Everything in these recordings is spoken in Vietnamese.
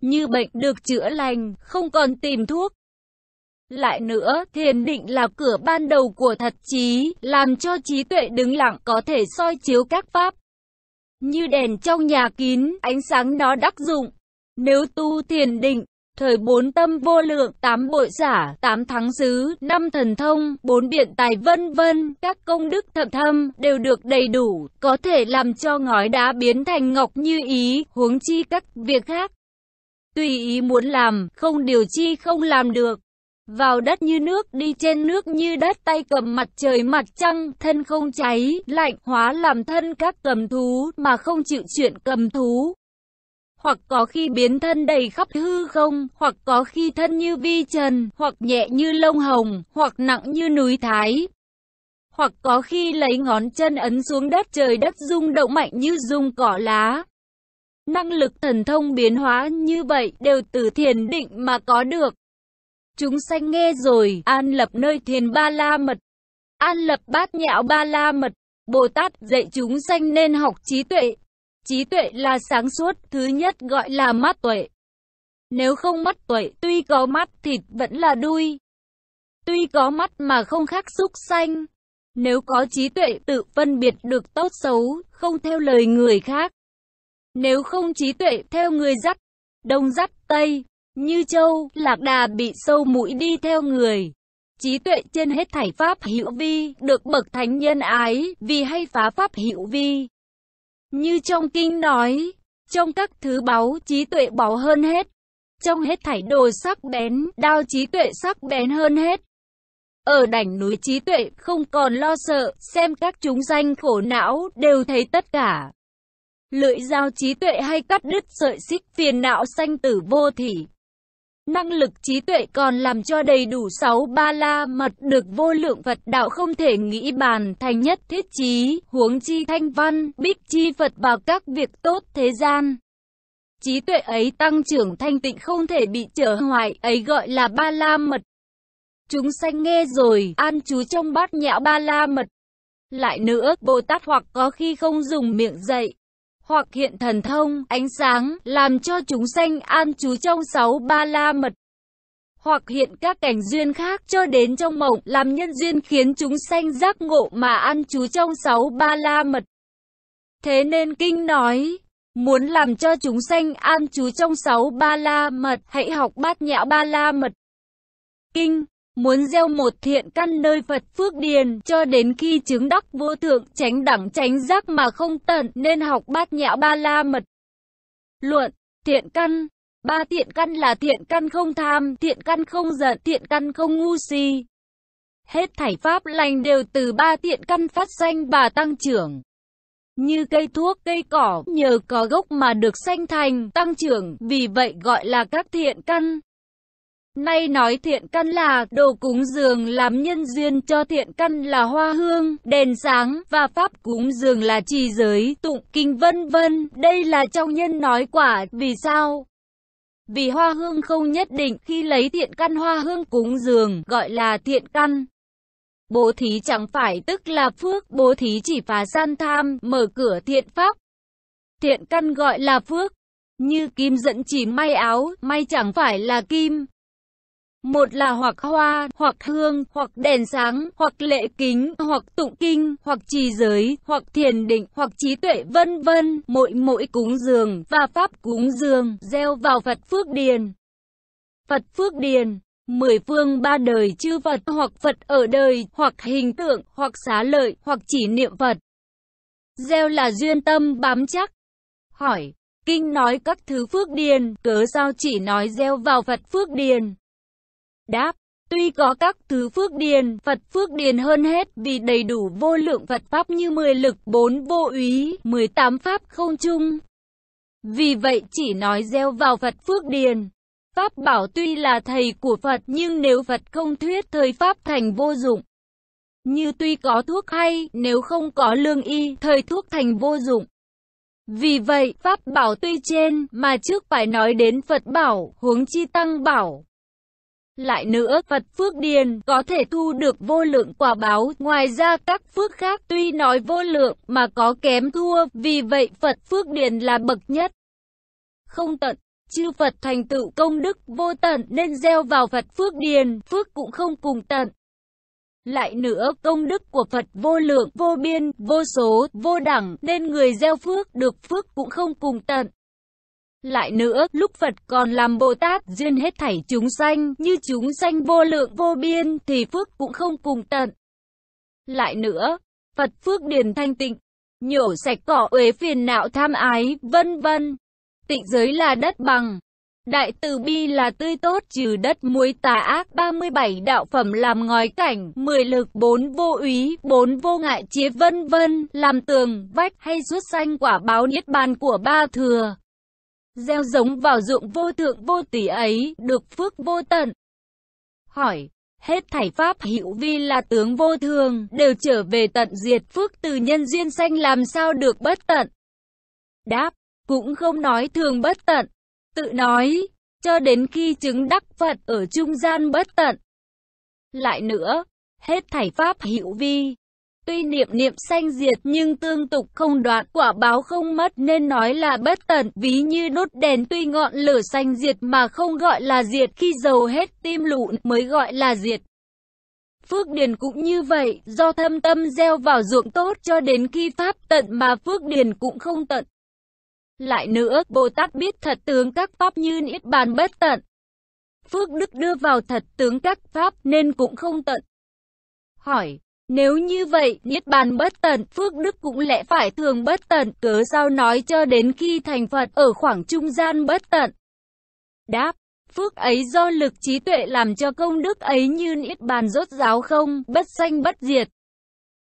như bệnh được chữa lành, không còn tìm thuốc. Lại nữa, thiền định là cửa ban đầu của thật trí, làm cho trí tuệ đứng lặng có thể soi chiếu các pháp. Như đèn trong nhà kín, ánh sáng nó đắc dụng. Nếu tu thiền định, thời bốn tâm vô lượng, tám bội giả, tám thắng xứ, năm thần thông, bốn biện tài vân vân, các công đức thập thâm đều được đầy đủ, có thể làm cho ngói đá biến thành ngọc như ý, huống chi các việc khác tùy ý muốn làm, không điều chi không làm được. Vào đất như nước, đi trên nước như đất, tay cầm mặt trời mặt trăng, thân không cháy, lạnh, hóa làm thân các cầm thú, mà không chịu chuyện cầm thú. Hoặc có khi biến thân đầy khắp hư không, hoặc có khi thân như vi trần, hoặc nhẹ như lông hồng, hoặc nặng như núi thái, hoặc có khi lấy ngón chân ấn xuống đất trời đất rung động mạnh như rung cỏ lá. Năng lực thần thông biến hóa như vậy đều từ thiền định mà có được. Chúng sanh nghe rồi, an lập nơi thiền ba la mật. An lập bát nhạo ba la mật. Bồ Tát dạy chúng sanh nên học trí tuệ. Trí tuệ là sáng suốt, thứ nhất gọi là mắt tuệ. Nếu không mắt tuệ, tuy có mắt thịt vẫn là đuôi. Tuy có mắt mà không khác xúc sanh. Nếu có trí tuệ tự phân biệt được tốt xấu, không theo lời người khác. Nếu không trí tuệ theo người dắt, đông dắt tây, như châu, lạc đà bị sâu mũi đi theo người. Trí tuệ trên hết thảy pháp hữu vi, được bậc thánh nhân ái, vì hay phá pháp hữu vi. Như trong kinh nói, trong các thứ báu trí tuệ báu hơn hết. Trong hết thảy đồ sắc bén, đao trí tuệ sắc bén hơn hết. Ở đảnh núi trí tuệ không còn lo sợ, xem các chúng danh khổ não đều thấy tất cả lưỡi dao trí tuệ hay cắt đứt sợi xích phiền não sanh tử vô thỉ. Năng lực trí tuệ còn làm cho đầy đủ sáu ba la mật được vô lượng Phật đạo không thể nghĩ bàn thành nhất thiết trí, huống chi thanh văn, bích chi Phật vào các việc tốt thế gian. Trí tuệ ấy tăng trưởng thanh tịnh không thể bị trở hoại, ấy gọi là ba la mật. Chúng sanh nghe rồi, an chú trong bát nhã ba la mật. Lại nữa, Bồ Tát hoặc có khi không dùng miệng dạy, hoặc hiện thần thông, ánh sáng, làm cho chúng sanh an trú trong sáu ba la mật hoặc hiện các cảnh duyên khác cho đến trong mộng, làm nhân duyên khiến chúng sanh giác ngộ mà an trú trong sáu ba la mật. Thế nên kinh nói, muốn làm cho chúng sanh an trú trong sáu ba la mật, hãy học bát nhã ba la mật. Kinh muốn gieo một thiện căn nơi Phật Phước Điền cho đến khi chứng đắc vô thượng tránh đẳng tránh giác mà không tận nên học bát nhã ba la mật. Luận, thiện căn Ba thiện căn là thiện căn không tham, thiện căn không giận, thiện căn không ngu si. Hết thảy pháp lành đều từ ba thiện căn phát sanh và tăng trưởng. Như cây thuốc, cây cỏ, nhờ có gốc mà được sanh thành, tăng trưởng, vì vậy gọi là các thiện căn. Nay nói thiện căn là đồ cúng dường làm nhân duyên cho thiện căn là hoa hương, đèn sáng và pháp cúng dường là trì giới, tụng kinh vân vân. Đây là trong nhân nói quả, vì sao? Vì hoa hương không nhất định khi lấy thiện căn hoa hương cúng dường gọi là thiện căn. Bố thí chẳng phải tức là phước, bố thí chỉ phá gian tham, mở cửa thiện pháp. Thiện căn gọi là phước. Như kim dẫn chỉ may áo, may chẳng phải là kim, một là hoặc hoa, hoặc hương, hoặc đèn sáng, hoặc lễ kính, hoặc tụng kinh, hoặc trì giới, hoặc thiền định, hoặc trí tuệ vân vân, mỗi mỗi cúng dường và pháp cúng dường gieo vào Phật Phước Điền. Phật Phước Điền Mười phương ba đời chư Phật hoặc Phật ở đời, hoặc hình tượng, hoặc xá lợi, hoặc chỉ niệm Phật. Gieo là duyên tâm bám chắc. Hỏi, kinh nói các thứ phước điền, cớ sao chỉ nói gieo vào Phật phước điền? Đáp Tuy có các thứ phước điền, Phật phước điền hơn hết vì đầy đủ vô lượng Phật Pháp như 10 lực, 4 vô úy, 18 Pháp không chung. Vì vậy chỉ nói gieo vào Phật phước điền. Pháp bảo tuy là thầy của Phật nhưng nếu Phật không thuyết thời Pháp thành vô dụng. Như tuy có thuốc hay, nếu không có lương y, thời thuốc thành vô dụng. Vì vậy, Pháp bảo tuy trên, mà trước phải nói đến Phật bảo, huống chi tăng bảo, lại nữa, Phật Phước Điền có thể thu được vô lượng quả báo, ngoài ra các phước khác tuy nói vô lượng mà có kém thua, vì vậy Phật Phước Điền là bậc nhất. Không tận, chư Phật thành tựu công đức vô tận nên gieo vào Phật Phước Điền, phước cũng không cùng tận. Lại nữa, công đức của Phật vô lượng, vô biên, vô số, vô đẳng, nên người gieo phước được phước cũng không cùng tận. Lại nữa, lúc Phật còn làm Bồ Tát duyên hết thảy chúng sanh, như chúng sanh vô lượng vô biên, thì phước cũng không cùng tận. Lại nữa, Phật phước điền thanh tịnh, nhổ sạch cỏ uế phiền não tham ái, vân vân. Tịnh giới là đất bằng, đại từ bi là tươi tốt trừ đất muối tà ác, 37 đạo phẩm làm ngói cảnh, 10 lực, 4 vô úy, 4 vô ngại chế vân vân, làm tường, vách hay rút sanh quả báo niết bàn của ba thừa gieo giống vào ruộng vô thượng vô tỷ ấy, được phước vô tận. Hỏi, hết thảy pháp hữu vi là tướng vô thường, đều trở về tận diệt phước từ nhân duyên sanh làm sao được bất tận? Đáp, cũng không nói thường bất tận, tự nói, cho đến khi chứng đắc Phật ở trung gian bất tận. Lại nữa, hết thảy pháp hữu vi, Tuy niệm niệm sanh diệt nhưng tương tục không đoạn, quả báo không mất nên nói là bất tận, ví như đốt đèn tuy ngọn lửa sanh diệt mà không gọi là diệt, khi dầu hết tim lụn mới gọi là diệt. Phước điền cũng như vậy, do thâm tâm gieo vào ruộng tốt cho đến khi pháp tận mà phước điền cũng không tận. Lại nữa, Bồ Tát biết thật tướng các pháp như niết bàn bất tận. Phước đức đưa vào thật tướng các pháp nên cũng không tận. Hỏi nếu như vậy, Niết Bàn bất tận, Phước Đức cũng lẽ phải thường bất tận, cớ sao nói cho đến khi thành Phật ở khoảng trung gian bất tận. Đáp, phước ấy do lực trí tuệ làm cho công đức ấy như Niết Bàn rốt ráo không, bất sanh bất diệt.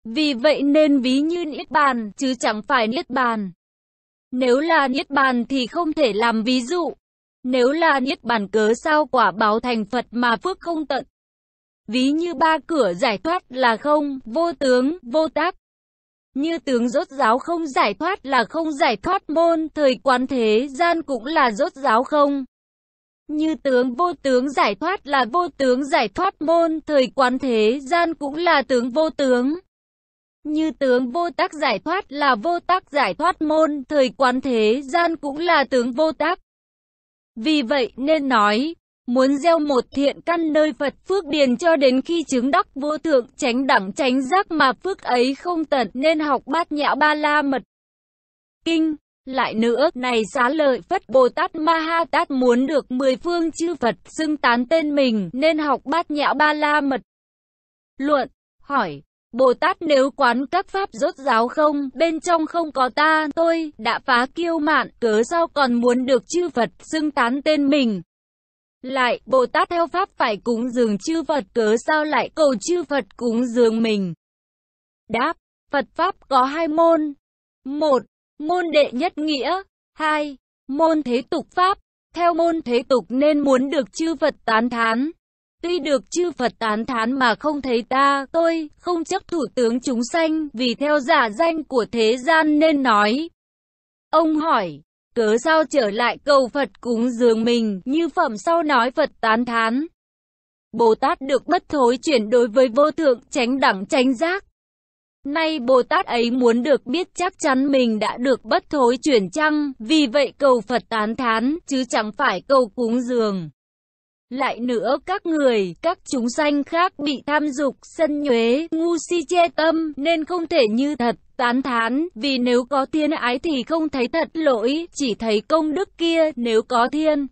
Vì vậy nên ví như Niết Bàn, chứ chẳng phải Niết Bàn. Nếu là Niết Bàn thì không thể làm ví dụ. Nếu là Niết Bàn cớ sao quả báo thành Phật mà phước không tận ví như ba cửa giải thoát là không, vô tướng, vô tác. Như tướng rốt giáo không giải thoát là không giải thoát môn, thời quán thế gian cũng là rốt giáo không. Như tướng vô tướng giải thoát là vô tướng giải thoát môn, thời quán thế gian cũng là tướng vô tướng. Như tướng vô tác giải thoát là vô tác giải thoát môn, thời quán thế gian cũng là tướng vô tác. Vì vậy nên nói, muốn gieo một thiện căn nơi Phật phước điền cho đến khi chứng đắc vô thượng, tránh đẳng tránh giác mà phước ấy không tận nên học bát nhã ba la mật. Kinh lại nữa, này xá lợi Phất Bồ Tát Ma Ha Tát muốn được mười phương chư Phật xưng tán tên mình nên học bát nhã ba la mật. Luận, hỏi, Bồ Tát nếu quán các pháp rốt ráo không, bên trong không có ta, tôi, đã phá kiêu mạn, cớ sao còn muốn được chư Phật xưng tán tên mình. Lại, Bồ Tát theo Pháp phải cúng dường chư Phật cớ sao lại cầu chư Phật cúng dường mình? Đáp, Phật Pháp có hai môn. Một, môn đệ nhất nghĩa. Hai, môn thế tục Pháp. Theo môn thế tục nên muốn được chư Phật tán thán. Tuy được chư Phật tán thán mà không thấy ta, tôi, không chấp thủ tướng chúng sanh, vì theo giả danh của thế gian nên nói. Ông hỏi, Cớ sao trở lại cầu Phật cúng dường mình, như phẩm sau nói Phật tán thán. Bồ Tát được bất thối chuyển đối với vô thượng tránh đẳng tránh giác. Nay Bồ Tát ấy muốn được biết chắc chắn mình đã được bất thối chuyển chăng, vì vậy cầu Phật tán thán, chứ chẳng phải cầu cúng dường. Lại nữa các người, các chúng sanh khác bị tham dục, sân nhuế, ngu si che tâm, nên không thể như thật, tán thán, vì nếu có thiên ái thì không thấy thật lỗi, chỉ thấy công đức kia, nếu có thiên